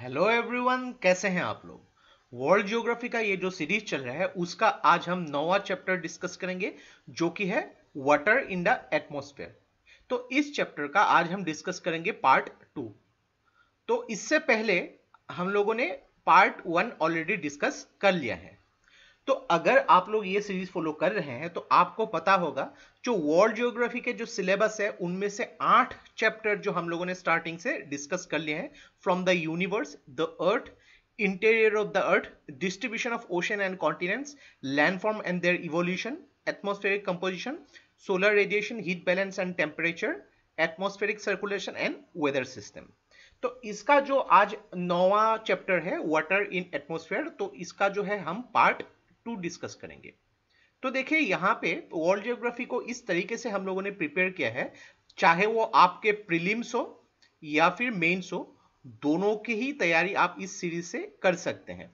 hello everyone कैसे हैं आप लोग वर्ल्ड ज्योग्राफी का ये जो सीरीज चल रहा है उसका आज हम नौवा चैप्टर डिस्कस करेंगे जो कि है वाटर इन द एटमोस्फेयर तो इस चैप्टर का आज हम डिस्कस करेंगे पार्ट टू तो इससे पहले हम लोगों ने पार्ट वन ऑलरेडी डिस्कस कर लिया है तो अगर आप लोग ये सीरीज फॉलो कर रहे हैं तो आपको पता होगा जो वर्ल्ड जियोग्राफी के जो सिलेबस है उनमें से आठ चैप्टर जो हम लोगों ने स्टार्टिंग से डिस्कस कर लिए हैं from the universe the earth interior of the earth distribution of ocean and continents landform and their evolution atmospheric composition solar radiation heat balance and temperature atmospheric circulation and weather system तो इसका जो आज नौवा chapter है water in atmosphere तो इसका जो है हम पार्ट टू डिस्कस करेंगे तो देखिए यहाँ पे वर्ल्ड जियोग्राफी को इस तरीके से हम लोगों ने प्रिपेयर किया है चाहे वो आपके प्रिलिम्स हो या फिर मेन्स हो दोनों की ही तैयारी आप इस सीरीज से कर सकते हैं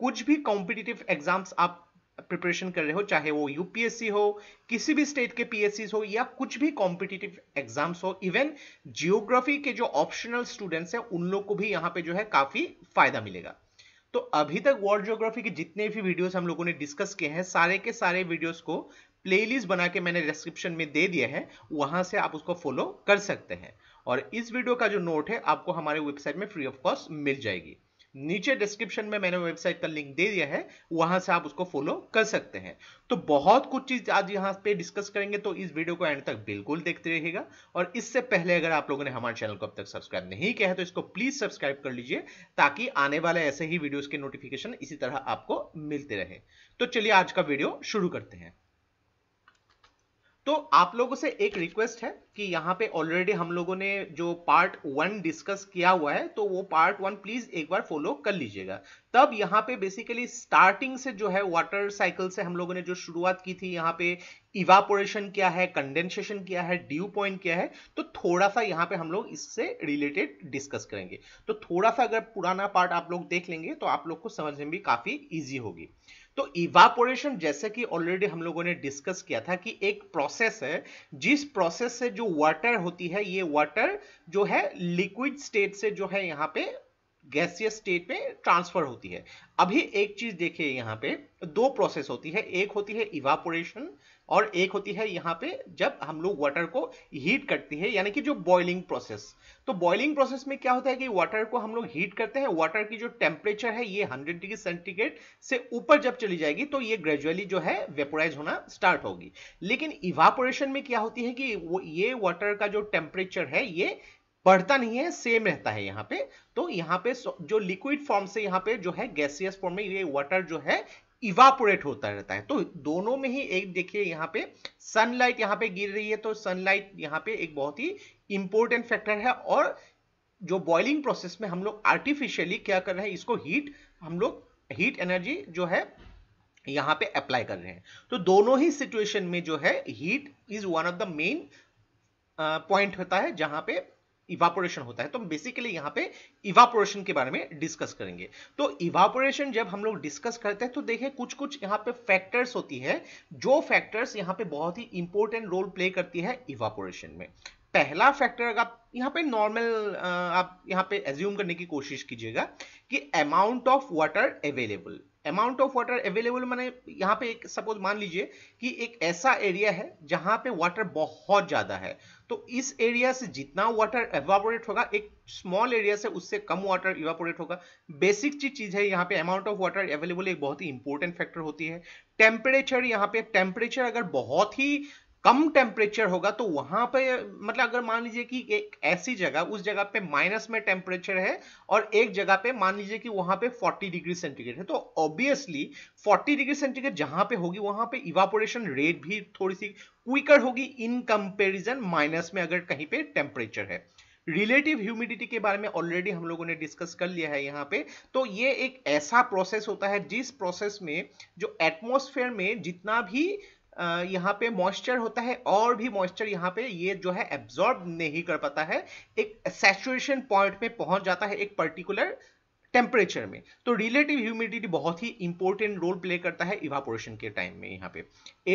कुछ भी कॉम्पिटिटिव एग्जाम्स आप प्रिपरेशन कर रहे हो चाहे वो यूपीएससी हो किसी भी स्टेट के पीएससी हो या कुछ भी कॉम्पिटिटिव एग्जाम्स हो इवन जियोग्राफी के जो ऑप्शनल स्टूडेंट्स हैं उन लोग को भी यहाँ पे जो है काफी फायदा मिलेगा तो अभी तक वर्ल्ड जियोग्राफी के जितने भी वीडियोस हम लोगों ने डिस्कस किए हैं सारे के सारे वीडियोस को प्लेलिस्ट बना के मैंने डिस्क्रिप्शन में दे दिया है वहां से आप उसको फॉलो कर सकते हैं और इस वीडियो का जो नोट है आपको हमारे वेबसाइट में फ्री ऑफ कॉस्ट मिल जाएगी नीचे डिस्क्रिप्शन में मैंने वेबसाइट का लिंक दे दिया है वहां से आप उसको फॉलो कर सकते हैं तो बहुत कुछ चीज आज यहां पे डिस्कस करेंगे तो इस वीडियो को एंड तक बिल्कुल देखते रहिएगा और इससे पहले अगर आप लोगों ने हमारे चैनल को अब तक सब्सक्राइब नहीं किया है तो इसको प्लीज सब्सक्राइब कर लीजिए ताकि आने वाले ऐसे ही वीडियोज के नोटिफिकेशन इसी तरह आपको मिलते रहे तो चलिए आज का वीडियो शुरू करते हैं तो आप लोगों से एक रिक्वेस्ट है कि यहाँ पे ऑलरेडी हम लोगों ने जो पार्ट वन डिस्कस किया हुआ है तो वो पार्ट वन प्लीज एक बार फॉलो कर लीजिएगा तब यहाँ पे बेसिकली स्टार्टिंग से जो है वाटर साइकिल से हम लोगों ने जो शुरुआत की थी यहाँ पे इवापोरेशन क्या है कंडेंसेशन क्या है ड्यू पॉइंट क्या है तो थोड़ा सा यहाँ पे हम लोग इससे रिलेटेड डिस्कस करेंगे तो थोड़ा सा अगर पुराना पार्ट आप लोग देख लेंगे तो आप लोग को समझने में भी काफी ईजी होगी तो इवापोरेशन जैसे कि ऑलरेडी हम लोगों ने डिस्कस किया था कि एक प्रोसेस है जिस प्रोसेस से जो वाटर होती है ये वाटर जो है लिक्विड स्टेट से जो है यहाँ पे गैसियस स्टेट में ट्रांसफर होती है अभी एक चीज देखिए यहाँ पे दो प्रोसेस होती है एक होती है इवापोरेशन और एक होती है यहाँ पे जब हम लोग वाटर को हीट करती है यानी कि जो बॉइलिंग प्रोसेस तो बॉइलिंग प्रोसेस में क्या होता है कि वाटर को हम लोग हीट करते हैं वाटर की जो टेम्परेचर है ये 100 डिग्री सेंटीग्रेड से ऊपर जब चली जाएगी तो ये ग्रेजुअली जो है वेपोराइज होना स्टार्ट होगी लेकिन इवापोरेशन में क्या होती है कि ये वाटर का जो टेम्परेचर है ये बढ़ता नहीं है सेम रहता है यहाँ पे तो यहाँ पे जो लिक्विड फॉर्म से यहाँ पे जो है गैसियस फॉर्म में ये वाटर जो है इवापोरेट होता रहता है तो दोनों में ही एक देखिए यहाँ पे सनलाइट यहाँ पे गिर रही है तो सनलाइट यहाँ पे एक बहुत ही इंपॉर्टेंट फैक्टर है और जो बॉइलिंग प्रोसेस में हम लोग आर्टिफिशियली क्या कर रहे हैं इसको हीट हम लोग हीट एनर्जी जो है यहाँ पे अप्लाई कर रहे हैं तो दोनों ही सिचुएशन में जो है heat is one of the main point होता है जहां पे इवापोरेशन होता है तो हम बेसिकली यहां पे इवापोरेशन के बारे में डिस्कस करेंगे तो इवापोरेशन जब हम लोग डिस्कस करते हैं तो देखें कुछ कुछ यहां पे फैक्टर्स होती है जो फैक्टर्स यहां पे बहुत ही इंपॉर्टेंट रोल प्ले करती है इवापोरेशन में पहला फैक्टर अगर आप यहाँ पे नॉर्मल आप यहाँ पे एज्यूम करने की कोशिश कीजिएगा कि amount of water available amount of water available मैंने यहाँ पे एक सपोज मान लीजिए कि एक ऐसा एरिया है जहां पे वाटर बहुत ज़्यादा है तो इस एरिया से जितना वाटर एवापोरेट होगा एक स्मॉल एरिया से उससे कम वाटर इवापोरेट होगा बेसिक चीज चीज है यहाँ पे अमाउंट ऑफ वाटर अवेलेबल एक बहुत ही इंपॉर्टेंट फैक्टर होती है टेम्परेचर यहाँ पे टेम्परेचर अगर बहुत ही कम टेम्परेचर होगा तो वहां पे मतलब अगर मान लीजिए कि एक ऐसी जगह उस जगह पे माइनस में टेम्परेचर है और एक जगह पे मान लीजिए कि वहां पे 40 डिग्री सेंटीग्रेड है तो ऑब्वियसली 40 डिग्री सेंटीग्रेड जहां पे होगी वहां पे इवापोरेशन रेट भी थोड़ी सी क्विकर होगी इन कंपेरिजन माइनस में अगर कहीं पे टेम्परेचर है रिलेटिव ह्यूमिडिटी के बारे में ऑलरेडी हम लोगों ने डिस्कस कर लिया है यहाँ पे तो ये एक ऐसा प्रोसेस होता है जिस प्रोसेस में जो एटमॉस्फेयर में जितना भी यहाँ पे मॉइस्चर होता है और भी मॉइस्चर यहाँ पे ये जो है एब्जॉर्ब नहीं कर पाता है एक सेचुएशन पॉइंट पे पहुंच जाता है एक पर्टिकुलर टेम्परेचर में तो रिलेटिव ह्यूमिडिटी बहुत ही इंपॉर्टेंट रोल प्ले करता है इवापोरेशन के टाइम में यहाँ पे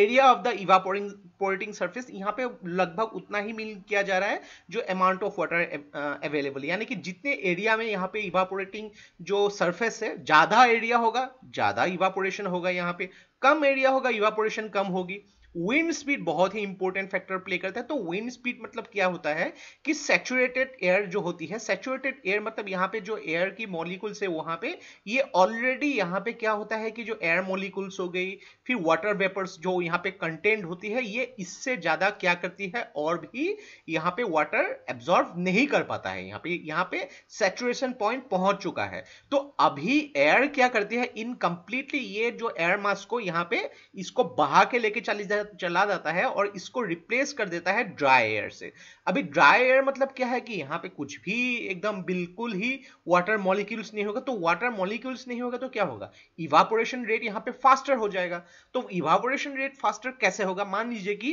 area of the evaporating surface यहाँ पे लगभग उतना ही मिल किया जा रहा है जो अमाउंट ऑफ वाटर अवेलेबल यानी कि जितने एरिया में यहाँ पे इवापोरेटिंग जो सरफेस है ज्यादा एरिया होगा ज्यादा इवापोरेशन होगा यहाँ पे कम एरिया होगा इवापोरेशन कम होगी विंड स्पीड बहुत ही इंपॉर्टेंट फैक्टर प्ले करता है तो विंड स्पीड मतलब क्या होता है कि सेचुरेटेड एयर जो होती है सेचुरेटेड एयर मतलब यहाँ पे जो एयर की मॉलिकुल्स है वहां पे ये ऑलरेडी यहाँ पे क्या होता है कि जो एयर मॉलिकुल्स हो गई फिर वाटर वेपर्स जो यहाँ पे कंटेंट होती है ये इससे ज़्यादा क्या करती है और भी यहाँ पे वाटर एब्जॉर्व नहीं कर पाता है यहाँ पे यहाँ पे सेचुरेशन पॉइंट पहुंच चुका है तो अभी एयर क्या करती है इनकम्प्लीटली ये जो एयर मास को यहाँ पे इसको बहा के लेके चली जा, चला जाता है और इसको रिप्लेस कर देता है ड्राई एयर से अभी ड्राई एयर मतलब क्या है कि यहाँ पे कुछ भी एकदम बिल्कुल ही वाटर मॉलिक्यूल्स नहीं होगा तो वाटर मॉलिक्यूल्स नहीं होगा तो क्या होगा इवापोरेशन रेट यहाँ पे फास्टर हो जाएगा तो इवाबोरेशन रेट फास्टर कैसे होगा मान लीजिए कि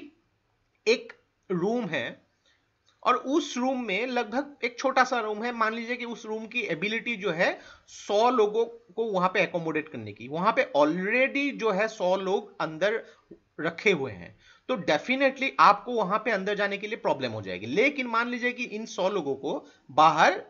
एक रूम है और उस रूम में लगभग एक छोटा सा रूम है मान लीजिए कि उस रूम की एबिलिटी जो है सौ लोगों को वहां पे एकोमोडेट करने की वहां पे ऑलरेडी जो है सौ लोग अंदर रखे हुए हैं तो डेफिनेटली आपको वहां पे अंदर जाने के लिए प्रॉब्लम हो जाएगी लेकिन मान लीजिए कि इन सौ लोगों को बाहर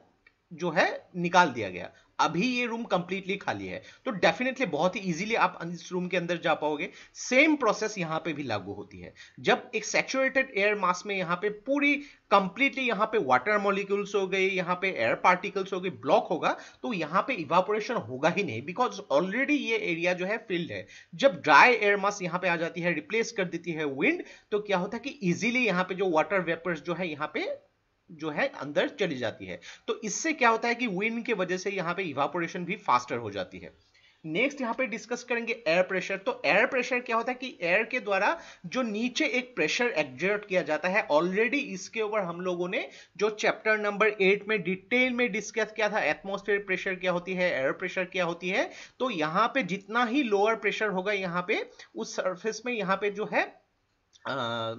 जो है निकाल दिया गया अभी ये रूम कंप्लीटली खाली है तो डेफिनेटली बहुत ही इजीली आप इस रूम के अंदर जा पाओगे सेम प्रोसेस यहां पे भी लागू होती है जब एक सेचुरेटेड एयर मास में यहां पे पूरी कंप्लीटली यहां पे वाटर मॉलिक्यूल्स हो गए यहां पे एयर पार्टिकल्स हो गए ब्लॉक होगा तो यहां पे इवापोरेशन होगा ही नहीं बिकॉज ऑलरेडी ये एरिया जो है फील्ड है जब ड्राई एयर मास यहां पे आ जाती है रिप्लेस कर देती है विंड तो क्या होता है कि इजिली यहां पे जो वाटर वेपर्स जो है यहां पे जो है अंदर चली जाती है तो इससे क्या होता है कि विंड के वजह से यहाँ पे इवापोरेशन भी फास्टर हो जाती है नेक्स्ट यहाँ पे डिस्कस करेंगे एयर प्रेशर तो एयर प्रेशर क्या होता है कि एयर के द्वारा जो नीचे एक प्रेशर एग्जर्ट किया जाता है ऑलरेडी इसके ऊपर हम लोगों ने जो चैप्टर नंबर एट में डिटेल में डिस्कस किया था एटमोस्फेयर प्रेशर क्या होती है एयर प्रेशर क्या होती है तो यहाँ पे जितना ही लोअर प्रेशर होगा यहाँ पे उस सर्फेस में यहाँ पे जो है आ,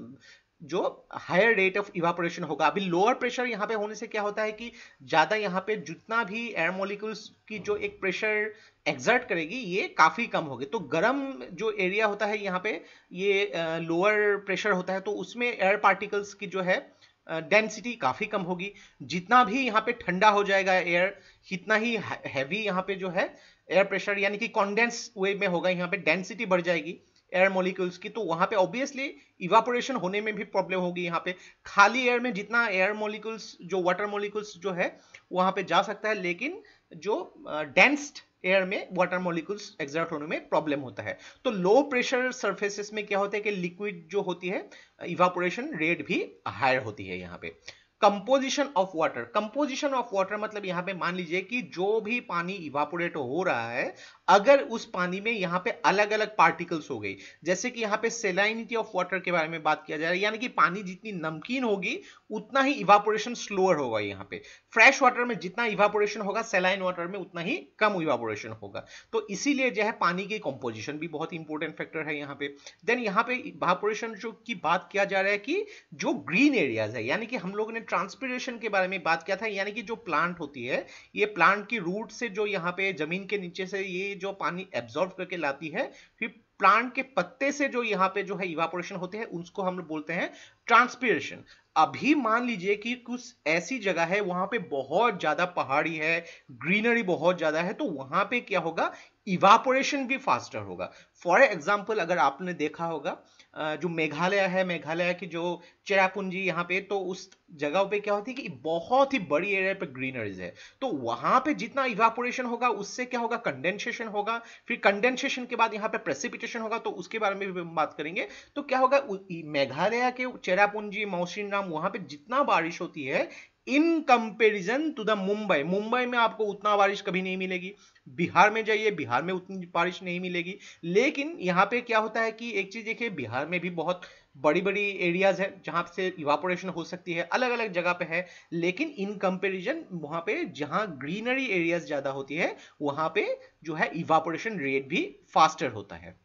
जो हायर रेट ऑफ इवापोरेशन होगा अभी लोअर प्रेशर यहाँ पे होने से क्या होता है कि ज़्यादा यहाँ पे जितना भी एयर मोलिकुल्स की जो एक प्रेशर एग्जर्ट करेगी ये काफ़ी कम होगी तो गर्म जो एरिया होता है यहाँ पे ये लोअर प्रेशर होता है तो उसमें एयर पार्टिकल्स की जो है डेंसिटी काफ़ी कम होगी जितना भी यहाँ पे ठंडा हो जाएगा एयर इतना ही हैवी यहाँ पे जो है एयर प्रेशर यानी कि कॉन्डेंस वे में होगा यहाँ पे डेंसिटी बढ़ जाएगी एयर मोलिक्यूल्स की तो वहां पे ऑब्वियसली इवापोरेशन होने में भी प्रॉब्लम होगी यहाँ पे खाली एयर में जितना एयर मोलिक्यूल्स जो वाटर मोलिक्यूल्स जो है वहां पे जा सकता है लेकिन जो डेंस्ड एयर में वाटर मोलिक्यूल्स एग्जर्ट होने में प्रॉब्लम होता है तो लो प्रेशर सर्फेसिस में क्या होता है कि लिक्विड जो होती है इवापोरेशन रेट भी हायर होती है यहाँ पे composition of water composition of water मतलब यहाँ पे मान लीजिए कि जो भी पानी इवापोरेट हो रहा है अगर उस पानी में यहां पे अलग अलग पार्टिकल्स हो गई जैसे कि यहां पे सेलाइनिटी ऑफ वाटर के बारे में बात किया जा रहा है यानी कि पानी जितनी नमकीन होगी उतना ही इवापोरेशन स्लोअर होगा यहाँ पे फ्रेश वाटर में जितना इवापोरेशन होगा सेलाइन वाटर में उतना ही कम इवापोरेशन होगा तो इसीलिए जो है पानी की कंपोजिशन भी बहुत इंपॉर्टेंट फैक्टर है यहाँ पे देन यहाँ पे इवापोरेशन जो की बात किया जा रहा है कि जो ग्रीन एरियाज है यानी कि हम लोगों ने ट्रांसपीरेशन के बारे में बात किया था यानी कि जो प्लांट होती है ये प्लांट की रूट से जो यहाँ पे जमीन के नीचे से ये जो पानी एब्जॉर्व करके लाती है फिर प्लांट के पत्ते से जो यहाँ पे जो है इवापोरेशन होते हैं उसको हम लोग बोलते हैं ट्रांसपीरेशन अभी मान लीजिए कि कुछ ऐसी जगह है वहां पे बहुत ज्यादा पहाड़ी है ग्रीनरी बहुत ज्यादा है तो वहां पे क्या होगा इवापोरेशन भी फास्टर होगा फॉर एग्जाम्पल अगर आपने देखा होगा जो मेघालय है मेघालय की जो चेरापुंजी यहाँ पे तो उस जगह पे क्या होती है कि बहुत ही बड़ी एरिया पे ग्रीनरीज है तो वहां पे जितना इवापोरेशन होगा उससे क्या होगा कंडेंसेशन होगा फिर कंडेंसेशन के बाद यहाँ पे प्रेसिपिटेशन होगा तो उसके बारे में भी हम बात करेंगे तो क्या होगा मेघालय के चेरापुंजी मौसिन राम वहां पर जितना बारिश होती है in comparison to the Mumbai Mumbai में आपको उतना बारिश कभी नहीं मिलेगी बिहार में जाइए बिहार में उतनी बारिश नहीं मिलेगी लेकिन यहाँ पे क्या होता है कि एक चीज देखिए बिहार में भी बहुत बड़ी बड़ी एरियाज है जहां से इवापोरेशन हो सकती है अलग अलग जगह पे है लेकिन इन कंपेरिजन वहां पे जहां ग्रीनरी एरियाज ज़्यादा होती है वहां पे जो है इवापोरेशन रेट भी फास्टर होता है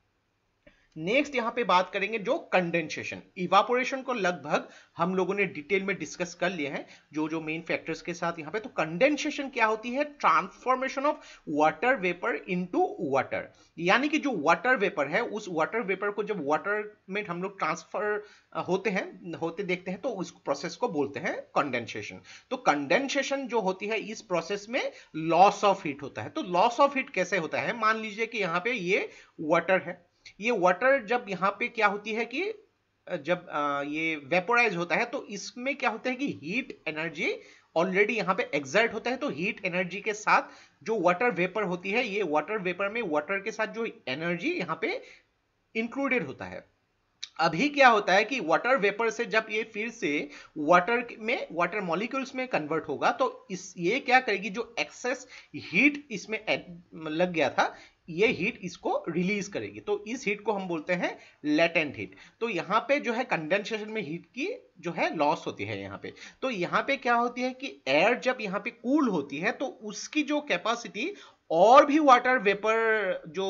नेक्स्ट यहां पे बात करेंगे जो कंडेंसेशन इवापोरेशन को लगभग हम लोगों ने डिटेल में डिस्कस कर लिया है जो जो मेन फैक्टर्स के साथ यहां पे तो कंडेंसेशन क्या होती है transformation of water vapour into water यानी कि जो वाटर वेपर है उस वाटर वेपर को जब वाटर में हम लोग ट्रांसफर होते हैं होते देखते हैं तो उस प्रोसेस को बोलते हैं कंडेंसेशन तो कंडेंसेशन जो होती है इस प्रोसेस में लॉस ऑफ हीट होता है तो लॉस ऑफ हीट कैसे होता है मान लीजिए कि यहाँ पे ये वाटर है ये वाटर जब यहाँ पे क्या होती है कि जब ये वेपोराइज होता है तो इसमें क्या होता है कि हीट एनर्जी ऑलरेडी यहाँ पे एग्जर्ट होता है तो हीट एनर्जी के साथ जो वाटर वेपर होती है ये वाटर वेपर में वाटर के साथ जो एनर्जी यहाँ पे इंक्लूडेड होता है अभी क्या होता है कि वाटर वेपर से जब ये फिर से वाटर में वाटर मॉलिक्यूल्स में कन्वर्ट होगा तो इस ये क्या करेगी जो एक्सेस हीट इसमें लग गया था ये हीट इसको रिलीज करेगी तो इस हीट को हम बोलते हैं लेटेंट हीट तो यहाँ पे जो है कंडेंसेशन में हीट की जो है लॉस होती है यहाँ पे तो यहाँ पे क्या होती है कि एयर जब यहाँ पे कूल cool होती है तो उसकी जो कैपेसिटी और भी वाटर वेपर जो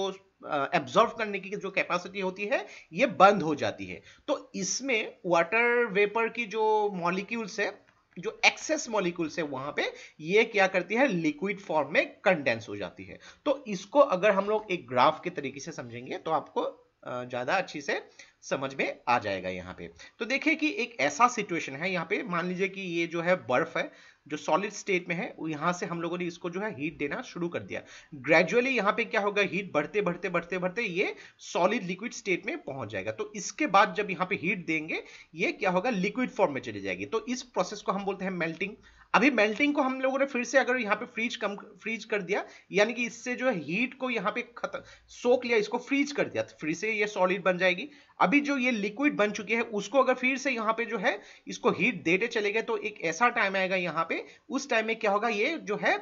एब्जॉर्व करने की जो कैपेसिटी होती है ये बंद हो जाती है तो इसमें वाटर वेपर की जो मॉलिक्यूल्स है जो एक्सेस मॉलिक्यूल्स है वहां पे ये क्या करती है लिक्विड फॉर्म में कंडेंस हो जाती है तो इसको अगर हम लोग एक ग्राफ के तरीके से समझेंगे तो आपको ज्यादा अच्छी से समझ में आ जाएगा यहाँ पे तो देखिए कि एक ऐसा सिचुएशन है यहाँ पे मान लीजिए कि ये जो है बर्फ है जो सॉलिड स्टेट में है यहां से हम लोगों ने इसको जो है हीट देना शुरू कर दिया ग्रेजुअली यहां पे क्या होगा हीट बढ़ते बढ़ते बढ़ते बढ़ते ये सॉलिड लिक्विड स्टेट में पहुंच जाएगा तो इसके बाद जब यहां पे हीट देंगे ये क्या होगा लिक्विड फॉर्म में चली जाएगी तो इस प्रोसेस को हम बोलते हैं मेल्टिंग अभी मेल्टिंग को हम लोगों ने फिर से अगर यहाँ पे फ्रीज कम फ्रीज कर दिया यानी कि इससे जो है हीट को यहाँ पे खत्म सोख लिया इसको फ्रीज कर दिया तो फिर से ये सॉलिड बन जाएगी अभी जो ये लिक्विड बन चुकी है उसको अगर फिर से यहाँ पे जो है इसको हीट देते चले गए तो एक ऐसा टाइम आएगा यहाँ पे उस टाइम में क्या होगा ये जो है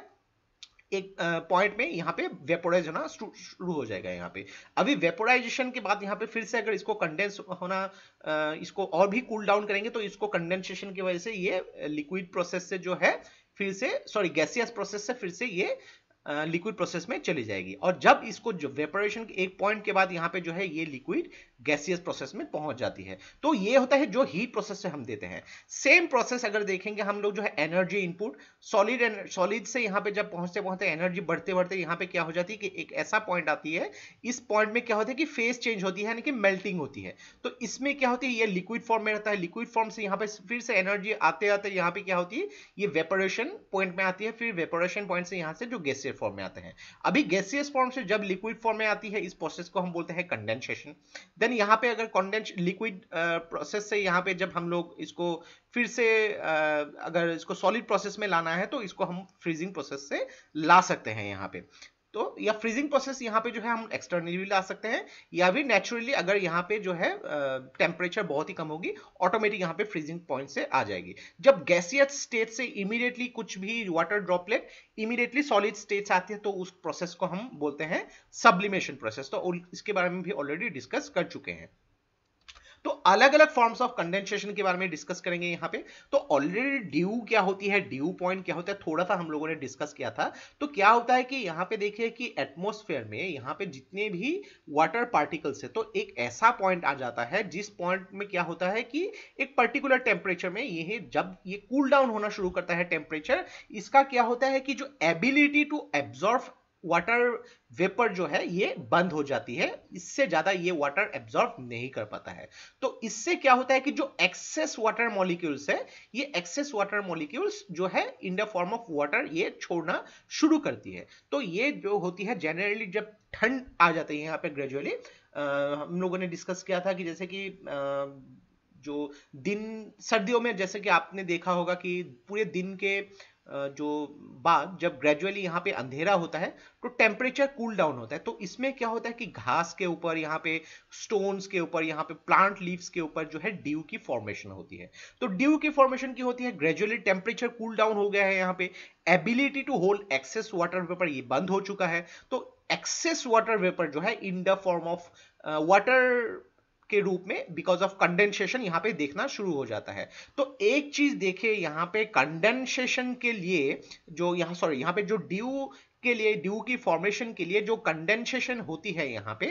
एक पॉइंट में यहाँ पे वेपोराइज होना शुरू हो जाएगा यहाँ पे अभी वेपोराइजेशन के बाद यहाँ पे फिर से अगर इसको कंडेंस होना इसको और भी कूल डाउन करेंगे तो इसको कंडेंसेशन की वजह से ये लिक्विड प्रोसेस से जो है फिर से सॉरी गैसियस प्रोसेस से फिर से ये लिक्विड प्रोसेस में चली जाएगी और जब इसको जो वेपोरेशन के एक पॉइंट के बाद यहाँ पे जो है ये लिक्विड गैसियस प्रोसेस में पहुंच जाती है तो ये होता है जो हीट प्रोसेस से हम देते हैं सेम प्रोसेस अगर देखेंगे हम लोग जो है एनर्जी इनपुट सॉलिड सॉलिड से यहाँ पे जब पहुंचते पहुंचते एनर्जी बढ़ते बढ़ते यहाँ पे क्या हो जाती है कि एक ऐसा पॉइंट आती है इस पॉइंट में क्या होता है कि फेस चेंज होती है यानी कि मेल्टिंग होती है तो इसमें क्या होती है ये लिक्विड फॉर्म में रहता है लिक्विड फॉर्म से यहाँ पे फिर से एनर्जी आते आते यहाँ पे क्या होती है ये वेपोरेशन पॉइंट में आती है फिर वेपोरेशन पॉइंट से यहाँ से जो गैसियस फॉर्म में आते हैं अभी गैसियस फॉर्म से जब लिक्विड फॉर्म में आती है इस प्रोसेस को हम बोलते हैं कंडेंसेशन देन देन यहाँ पे अगर कॉन्डेंस लिक्विड प्रोसेस से यहाँ पे जब हम लोग इसको फिर से uh, अगर इसको सॉलिड प्रोसेस में लाना है तो इसको हम फ्रीजिंग प्रोसेस से ला सकते हैं यहाँ पे तो या फ्रीजिंग प्रोसेस यहाँ पे जो है हम एक्सटर्नली भी ला सकते हैं या भी नेचुरली अगर यहाँ पे जो है टेम्परेचर बहुत ही कम होगी ऑटोमेटिक यहाँ पे फ्रीजिंग पॉइंट से आ जाएगी जब गैसियत स्टेट से इमीडिएटली कुछ भी water droplet immediately solid state आती है तो उस प्रोसेस को हम बोलते हैं सब्लिमेशन प्रोसेस तो इसके बारे में भी ऑलरेडी डिस्कस कर चुके हैं तो अलग अलग फॉर्म्स ऑफ कंडेंसेशन के बारे में डिस्कस करेंगे यहां पे तो ऑलरेडी ड्यू क्या होती है ड्यू पॉइंट क्या होता है थोड़ा सा हम लोगों ने डिस्कस किया था तो क्या होता है कि यहां पे देखिए कि एटमोस्फेयर में यहाँ पे जितने भी वाटर पार्टिकल्स है तो एक ऐसा पॉइंट आ जाता है जिस पॉइंट में क्या होता है कि एक पर्टिकुलर टेम्परेचर में ये जब ये कूल cool डाउन होना शुरू करता है टेम्परेचर इसका क्या होता है कि जो ability to absorb water vapour जो है ये बंद हो जाती है इससे ज्यादा ये वाटर एब्जॉर्ब नहीं कर पाता है तो इससे क्या होता है कि जो एक्सेस वाटर मॉलिक्यूल्स है ये एक्सेस वाटर मॉलिक्यूल्स जो है in the form of water ये छोड़ना शुरू करती है तो ये जो होती है जनरली जब ठंड आ जाती है यहाँ पे ग्रेजुअली हम लोगों ने डिस्कस किया था कि जैसे कि आ, जो दिन सर्दियों में जैसे कि आपने देखा होगा कि पूरे दिन के जो बाद जब ग्रेजुअली यहाँ पे अंधेरा होता है तो टेम्परेचर कूल डाउन होता है तो इसमें क्या होता है कि घास के ऊपर यहाँ पे स्टोन्स के ऊपर यहाँ पे प्लांट लीव्स के ऊपर जो है ड्यू की फॉर्मेशन होती है तो ड्यू की फॉर्मेशन की होती है ग्रेजुअली टेम्परेचर कूल डाउन हो गया है यहाँ पे ability to hold excess water vapour ये बंद हो चुका है तो एक्सेस वाटर वेपर जो है in the form of water के रूप में बिकॉज ऑफ कंडेंसेशन यहां पे देखना शुरू हो जाता है तो एक चीज देखिए यहाँ पे कंडेंसेशन के लिए जो यहां सॉरी यहां पे जो ड्यू के लिए ड्यू की फॉर्मेशन के लिए जो कंडेंसेशन होती है यहाँ पे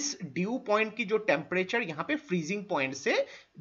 इस ड्यू पॉइंट की जो टेम्परेचर यहाँ पे फ्रीजिंग पॉइंट से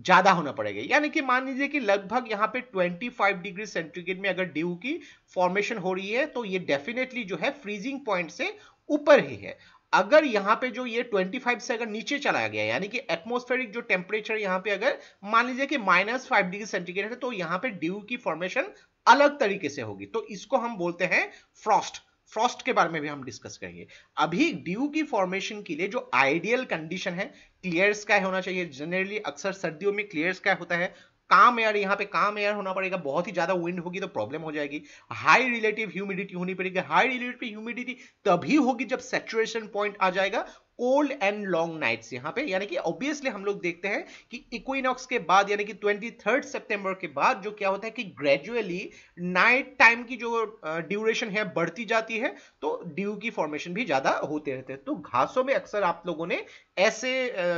ज्यादा होना पड़ेगा यानी कि मान लीजिए कि लगभग यहाँ पे 25 डिग्री सेंटीग्रेड में अगर ड्यू की फॉर्मेशन हो रही है तो ये डेफिनेटली जो है फ्रीजिंग पॉइंट से ऊपर ही है अगर यहां पे जो ये 25 से अगर नीचे चला गया यानी कि एटमोस्फेरिक जो टेम्परेचर यहां पे अगर मान लीजिए कि माइनस फाइव डिग्री सेंटीग्रेड है तो यहां पे ड्यू की फॉर्मेशन अलग तरीके से होगी तो इसको हम बोलते हैं फ्रॉस्ट फ्रॉस्ट के बारे में भी हम डिस्कस करेंगे अभी ड्यू की फॉर्मेशन के लिए जो आइडियल कंडीशन है क्लियर स्काई होना चाहिए जनरली अक्सर सर्दियों में क्लियर स्काई होता है काम एयर यहाँ पे काम एयर होना पड़ेगा बहुत ही ज्यादा विंड होगी तो प्रॉब्लम हो जाएगी हाई रिलेटिव ह्यूमिडिटी होनी पड़ेगी हाई रिलेटिव ह्यूमिडिटी तभी होगी जब सेचुएशन पॉइंट आ जाएगा कोल्ड एंड लॉन्ग नाइट्स यहाँ पे यानी कि ऑब्वियसली हम लोग देखते हैं कि इक्विनॉक्स के बाद यानी कि ट्वेंटी थर्ड सेप्टेम्बर के बाद जो क्या होता है कि ग्रेजुअली नाइट टाइम की जो ड्यूरेशन है बढ़ती जाती है तो ड्यू की फॉर्मेशन भी ज्यादा होते रहते हैं तो घासों में अक्सर आप लोगों ने ऐसे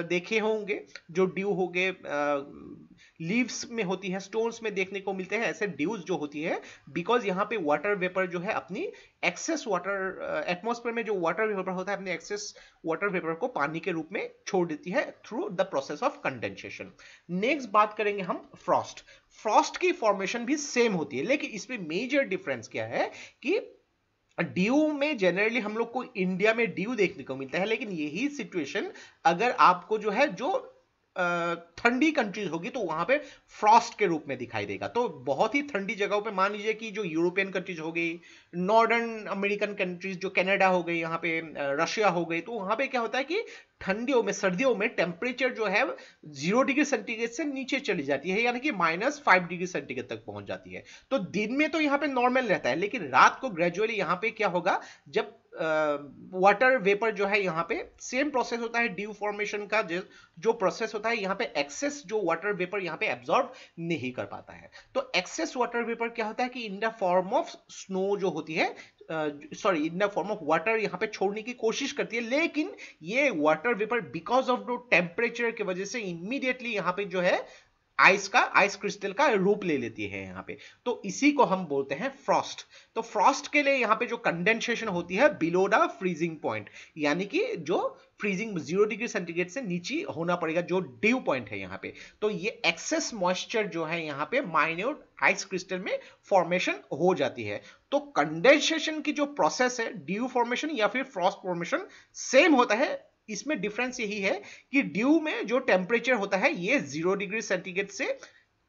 देखे होंगे जो ड्यू हो गए लीव्स में होती है स्टोन्स में देखने को मिलते हैं ऐसे ड्यूज जो होती है बिकॉज यहाँ पे वाटर वेपर जो है अपनी एक्सेस वाटर एटमोसफेयर में जो वाटर वेपर होता है अपने एक्सेस वाटर वेपर को पानी के रूप में छोड़ देती है through the process of condensation next बात करेंगे हम फ्रॉस्ट फ्रॉस्ट की फॉर्मेशन भी सेम होती है लेकिन इसमें मेजर डिफरेंस क्या है कि डीयू में जनरली हम लोग को इंडिया में ड्यू देखने को मिलता है लेकिन यही सिचुएशन अगर आपको जो है जो ठंडी कंट्रीज होगी तो वहां पे फ्रॉस्ट के रूप में दिखाई देगा तो बहुत ही ठंडी जगहों पे मान लीजिए कि जो यूरोपियन कंट्रीज हो गई नॉर्दर्न अमेरिकन कंट्रीज जो कनाडा हो गई यहाँ पे रशिया हो गई तो वहां पे क्या होता है कि ठंडियों में सर्दियों में टेम्परेचर जो है जीरो डिग्री सेंटीग्रेड से नीचे चली जाती है यानी कि माइनस फाइव डिग्री सेंटीग्रेड तक पहुंच जाती है तो दिन में तो यहाँ पे नॉर्मल रहता है लेकिन रात को ग्रेजुअली यहाँ पे क्या होगा जब वाटर वेपर जो है यहाँ पे सेम प्रोसेस होता है ड्यू फॉर्मेशन का जो प्रोसेस होता है यहाँ पे एक्सेस जो वाटर वेपर यहाँ पे एब्जॉर्ब नहीं कर पाता है तो एक्सेस वाटर वेपर क्या होता है कि in the form of snow जो होती है sorry in the form of water यहाँ पे छोड़ने की कोशिश करती है लेकिन ये water vapour because of the temperature की वजह से इमीडिएटली यहाँ पे जो है आइस का आइस क्रिस्टल का रूप ले लेती है यहाँ पे तो इसी को हम बोलते हैं फ्रॉस्ट तो फ्रॉस्ट के लिए यहाँ पे जो कंडेंसेशन होती है बिलो द फ्रीजिंग पॉइंट यानी कि जो फ्रीजिंग जीरो डिग्री सेंटीग्रेड से नीचे होना पड़ेगा जो ड्यू पॉइंट है यहाँ पे तो ये एक्सेस मॉइस्चर जो है यहाँ पे माइन्यूट आइस क्रिस्टल में फॉर्मेशन हो जाती है तो कंडेंसेशन की जो प्रोसेस है ड्यू फॉर्मेशन या फिर फ्रॉस्ट फॉर्मेशन सेम होता है इसमें डिफरेंस यही है कि ड्यू में जो टेम्परेचर होता है ये जीरो डिग्री सेंटीग्रेड से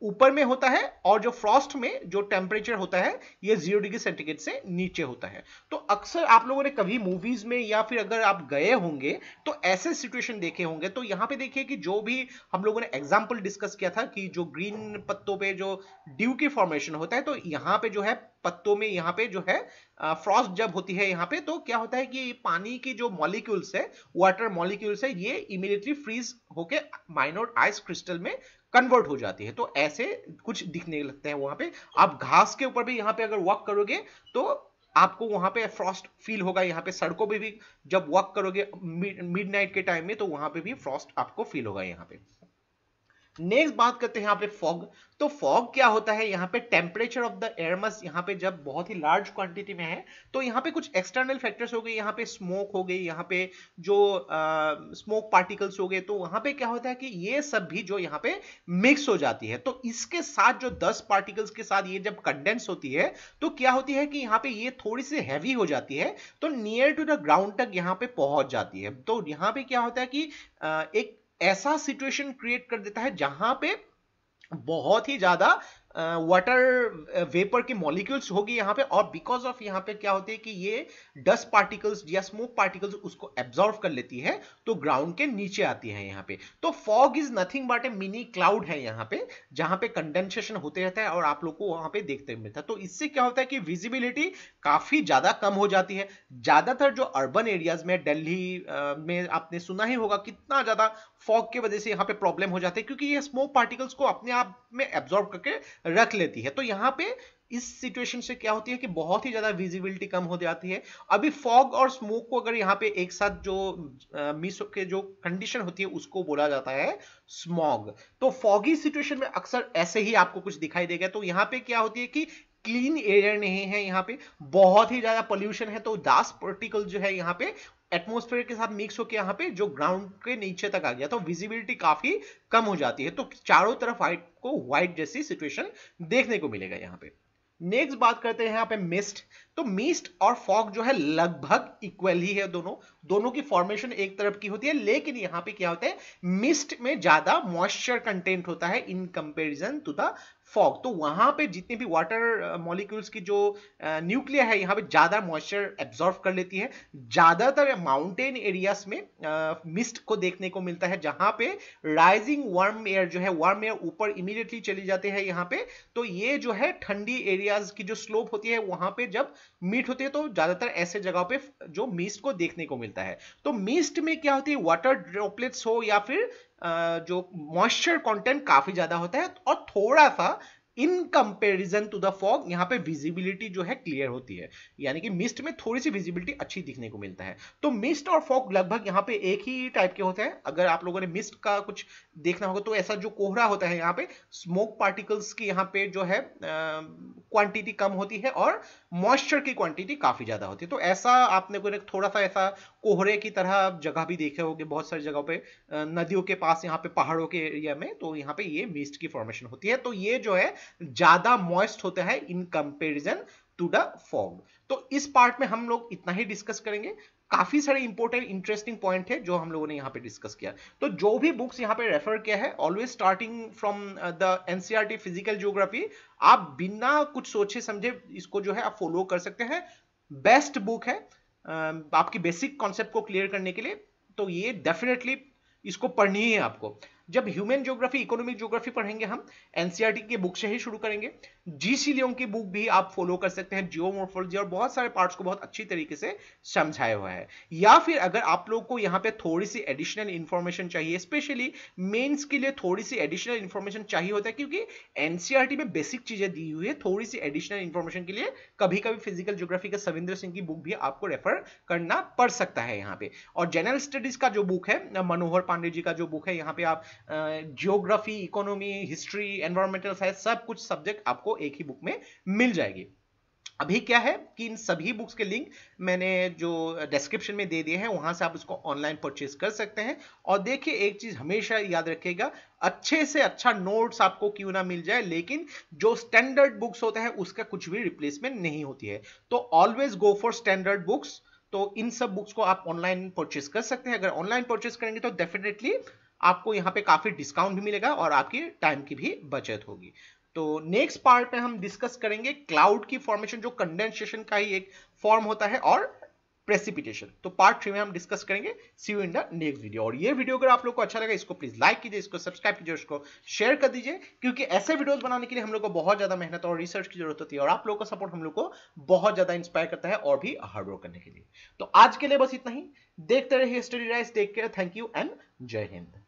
ऊपर में होता है और जो फ्रॉस्ट में जो टेम्परेचर होता है ये जीरो डिग्री सेंटीग्रेड से नीचे होता है तो अक्सर आप लोगों ने कभी मूवीज में या फिर अगर आप गए होंगे तो ऐसे सिचुएशन देखे होंगे तो यहाँ पे देखिए कि जो भी हम लोगों ने एग्जाम्पल डिस्कस किया था कि जो ग्रीन पत्तों पे जो ड्यू की फॉर्मेशन होता है तो यहाँ पे जो है पत्तों में यहाँ पे जो है फ्रॉस्ट जब होती है यहाँ पे तो क्या होता है कि पानी के जो मॉलिक्यूल्स है वाटर मॉलिक्यूल्स है ये इमीडिएटली फ्रीज होके माइनोर आइस क्रिस्टल में कन्वर्ट हो जाती है तो ऐसे कुछ दिखने लगते हैं वहां पे आप घास के ऊपर भी यहाँ पे अगर वॉक करोगे तो आपको वहां पे फ्रॉस्ट फील होगा यहाँ पे सड़कों पे भी जब वॉक करोगे मिड नाइट के टाइम में तो वहां पे भी फ्रॉस्ट आपको फील होगा यहाँ पे नेक्स्ट बात करते हैं यहाँ पे फॉग तो फॉग क्या होता है यहाँ पे टेम्परेचर ऑफ द एयरमस यहाँ पे जब बहुत ही लार्ज क्वांटिटी में है तो यहाँ पे कुछ एक्सटर्नल फैक्टर्स हो गए यहाँ पे स्मोक हो गई यहाँ पे जो स्मोक पार्टिकल्स हो गए तो वहां पे क्या होता है कि ये सब भी जो यहाँ पे मिक्स हो जाती है तो इसके साथ जो दस पार्टिकल्स के साथ ये जब कंडेंस होती है तो क्या होती है कि यहाँ पे ये थोड़ी सी हैवी हो जाती है तो नियर टू द ग्राउंड तक यहाँ पे पहुंच जाती है तो यहाँ पे क्या होता है कि एक ऐसा सिचुएशन क्रिएट कर देता है जहां पे बहुत ही ज्यादा वाटर वेपर के मॉलिक्यूल्स होगी यहाँ पे और बिकॉज ऑफ यहाँ पे क्या होते हैं कि ये डस्ट पार्टिकल्स या स्मोक पार्टिकल्स उसको एब्जॉर्व कर लेती है तो ग्राउंड के नीचे आती है यहाँ पे तो fog is nothing but a mini cloud है यहाँ पे जहां पे कंडेंसेशन होते रहता है और आप लोग को वहां पे देखते मिलता है तो इससे क्या होता है कि विजिबिलिटी काफी ज्यादा कम हो जाती है ज्यादातर जो अर्बन एरियाज में दिल्ली में आपने सुना ही होगा कितना ज्यादा फॉग की वजह से यहाँ पे प्रॉब्लम हो जाती है क्योंकि ये स्मोक पार्टिकल्स को अपने आप में एब्जॉर्व करके रख लेती है तो यहाँ पे इस सिचुएशन से क्या होती है कि बहुत ही ज्यादा विजिबिलिटी कम हो जाती है अभी फॉग और स्मोक को अगर यहाँ पे एक साथ जो मिस के जो कंडीशन होती है उसको बोला जाता है स्मॉग तो फॉगी सिचुएशन में अक्सर ऐसे ही आपको कुछ दिखाई देगा तो यहाँ पे क्या होती है कि क्लीन एयर नहीं है यहाँ पे बहुत ही ज्यादा पोल्यूशन है तो दास पार्टिकल जो है यहाँ पे एटमोस्फेयर के साथ मिक्स होकर यहाँ पे जो ग्राउंड के नीचे तक आ गया तो विजिबिलिटी काफी कम हो जाती है तो चारों तरफ व्हाइट को व्हाइट जैसी सिचुएशन देखने को मिलेगा यहाँ पे नेक्स्ट बात करते हैं यहाँ पे मिस्ट तो मिस्ट और फॉग जो है लगभग इक्वल ही है दोनों दोनों की फॉर्मेशन एक तरफ की होती है लेकिन यहाँ पे क्या होता है मिस्ट में ज्यादा मॉइस्चर कंटेंट होता है in comparison to the fog तो वहां पे जितने भी वाटर मॉलिक्यूल्स की जो न्यूक्लियर है यहाँ पे ज्यादा मॉइस्चर एब्जॉर्व कर लेती है ज्यादातर माउंटेन एरियाज में मिस्ट को देखने को मिलता है जहां पे राइजिंग वार्म एयर जो है वार्म एयर ऊपर इमीडिएटली चली जाती है यहाँ पे तो ये जो है ठंडी एरियाज की जो स्लोप होती है वहां पे जब मीट होती है तो ज्यादातर ऐसे जगह पे जो मिस्ट को देखने को मिलता है तो मिस्ट में क्या होती है वाटर ड्रॉपलेट्स हो या फिर जो मॉइस्चर कंटेंट काफी ज्यादा होता है और थोड़ा सा in comparison to the fog यहाँ पे विजिबिलिटी जो है क्लियर होती है यानी कि मिस्ट में थोड़ी सी विजिबिलिटी अच्छी दिखने को मिलता है तो मिस्ट और फॉग लगभग यहाँ पे एक ही टाइप के होते हैं अगर आप लोगों ने मिस्ट का कुछ देखना होगा तो ऐसा जो कोहरा होता है यहाँ पे स्मोक पार्टिकल्स की यहाँ पे जो है क्वांटिटी कम होती है और मॉइस्चर की क्वांटिटी काफ़ी ज़्यादा होती है तो ऐसा आपने कोई थोड़ा सा ऐसा कोहरे की तरह जगह भी देखे होंगे बहुत सारी जगहों पे नदियों के पास यहाँ पे पहाड़ों के एरिया में तो यहाँ पे ये मिस्ट की फॉर्मेशन होती है तो ये जो है ज़्यादा मॉइस्ट होता है in comparison to the fog तो इस पार्ट में हम लोग इतना ही डिस्कस करेंगे काफी सारे इंपॉर्टेंट इंटरेस्टिंग पॉइंट है जो हम लोगों ने यहाँ पे डिस्कस किया तो जो भी बुक्स यहाँ पे रेफर किया है always starting from the NCR physical geography आप बिना कुछ सोचे समझे इसको जो है आप फॉलो कर सकते हैं बेस्ट बुक है आपकी बेसिक कॉन्सेप्ट को क्लियर करने के लिए तो ये डेफिनेटली इसको पढ़नी है आपको जब ह्यूमन ज्योग्राफी इकोनॉमिक ज्योग्राफी पढ़ेंगे हम एनसीआरटी के बुक से ही शुरू करेंगे जीसी लियोन की बुक भी आप फॉलो कर सकते हैं जियोमोर्फोलॉजी और बहुत सारे पार्ट्स को बहुत अच्छी तरीके से समझाया हुआ है या फिर अगर आप लोग को यहाँ पे थोड़ी सी एडिशनल इन्फॉर्मेशन चाहिए स्पेशली मेन्स के लिए थोड़ी सी एडिशनल इन्फॉर्मेशन चाहिए होता है क्योंकि एनसीआरटी में बेसिक चीजें दी हुई है थोड़ी सी एडिशनल इन्फॉर्मेशन के लिए कभी कभी फिजिकल ज्योग्राफी का सविंदर सिंह की बुक भी आपको रेफर करना पड़ सकता है यहाँ पे और जनरल स्टडीज का जो बुक है मनोहर पांडे जी का जो बुक है यहाँ पे आप geography economy history environmental science सब कुछ सब्जेक्ट आपको एक ही बुक में मिल जाएगी अभी क्या है कि इन सभी बुक्स के लिंक मैंने जो डिस्क्रिप्शन में दे दिए हैं वहां से आप उसको ऑनलाइन परचेज कर सकते हैं और देखिए एक चीज हमेशा याद रखिएगा अच्छे से अच्छा नोट्स आपको क्यों ना मिल जाए लेकिन जो स्टैंडर्ड बुक्स होते हैं उसका कुछ भी रिप्लेसमेंट नहीं होती है तो always go for standard books तो इन सब बुक्स को आप ऑनलाइन परचेज कर सकते हैं अगर ऑनलाइन परचेज करेंगे तो डेफिनेटली आपको यहाँ पे काफ़ी डिस्काउंट भी मिलेगा और आपकी टाइम की भी बचत होगी तो नेक्स्ट पार्ट में हम डिस्कस करेंगे क्लाउड की फॉर्मेशन जो कंडेंसेशन का ही एक फॉर्म होता है और प्रेसिपिटेशन तो पार्ट थ्री में हम डिस्कस करेंगे see you in the next video और ये वीडियो अगर आप लोग को अच्छा लगा इसको प्लीज लाइक कीजिए इसको सब्सक्राइब कीजिए इसको शेयर कर दीजिए क्योंकि ऐसे वीडियोस बनाने के लिए हम लोग को बहुत ज्यादा मेहनत और रिसर्च की जरूरत होती है और आप लोगों का सपोर्ट हम लोग को बहुत ज्यादा इंस्पायर करता है और भी हार्ड वर्क करने के लिए तो आज के लिए बस इतना ही देखते रहिए study rise take care thank you and Jai Hind